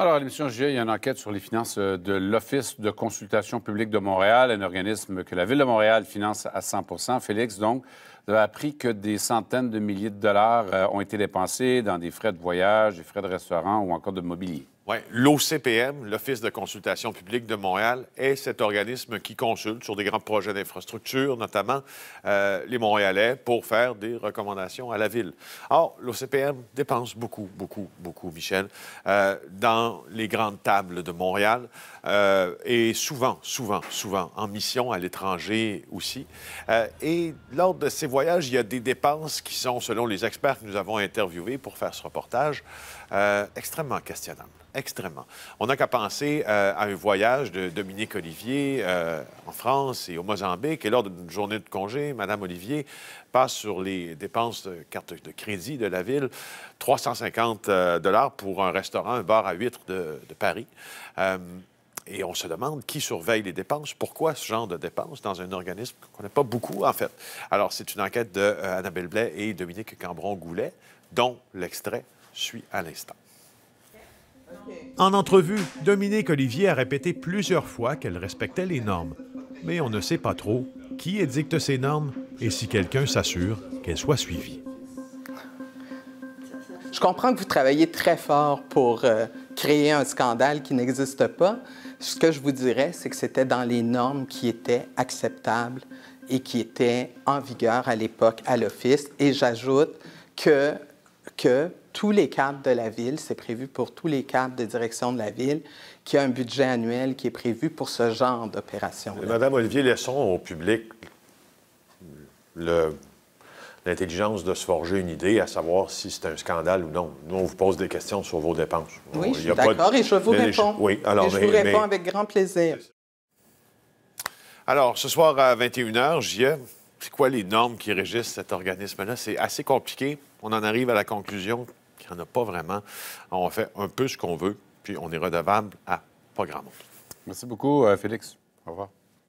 Alors, à l'émission GIE, il y a une enquête sur les finances euh, de l'Office de consultation publique de Montréal, un organisme que la Ville de Montréal finance à 100 Félix, donc, appris que des centaines de milliers de dollars euh, ont été dépensés dans des frais de voyage, des frais de restaurant ou encore de mobilier. Oui, l'OCPM, l'Office de consultation publique de Montréal, est cet organisme qui consulte sur des grands projets d'infrastructure, notamment euh, les Montréalais, pour faire des recommandations à la ville. Or, l'OCPM dépense beaucoup, beaucoup, beaucoup, Michel, euh, dans les grandes tables de Montréal et souvent, souvent, souvent en mission à l'étranger aussi. et lors de ces voyages, il y a des dépenses qui sont, selon les experts que nous avons interviewés pour faire ce reportage, euh, extrêmement questionnables. Extrêmement. On n'a qu'à penser euh, à un voyage de Dominique Olivier euh, en France et au Mozambique. Et lors d'une journée de congé, Mme Olivier passe sur les dépenses de carte de crédit de la ville 350 dollars pour un restaurant, un bar à huîtres de, de Paris. Et on se demande qui surveille les dépenses, pourquoi ce genre de dépenses dans un organisme qu'on n'a pas beaucoup, en fait. Alors, c'est une enquête de euh, Annabelle Blais et Dominique Cambron-Goulet, dont l'extrait suit à l'instant. En entrevue, Dominique Olivier a répété plusieurs fois qu'elle respectait les normes, mais on ne sait pas trop qui édicte ces normes et si quelqu'un s'assure qu'elles soient suivies. Je comprends que vous travaillez très fort pour euh, créer un scandale qui n'existe pas. Ce que je vous dirais, c'est que c'était dans les normes qui étaient acceptables et qui étaient en vigueur à l'époque à l'Office. Et j'ajoute que, que tous les cadres de la ville, c'est prévu pour tous les cadres de direction de la ville, qui a un budget annuel qui est prévu pour ce genre d'opération. Madame Olivier, laissons au public le, l'intelligence de se forger une idée, à savoir si c'est un scandale ou non. Nous, on vous pose des questions sur vos dépenses. Oui, je suis d'accord et je vous réponds. Oui, alors, je vous réponds avec grand plaisir. Alors, ce soir à 21h, ai. c'est quoi les normes qui régissent cet organisme-là? C'est assez compliqué. On en arrive à la conclusion qu'il n'y en a pas vraiment. On fait un peu ce qu'on veut, puis on est redevable à pas grand monde. Merci beaucoup, euh, Félix. Au revoir.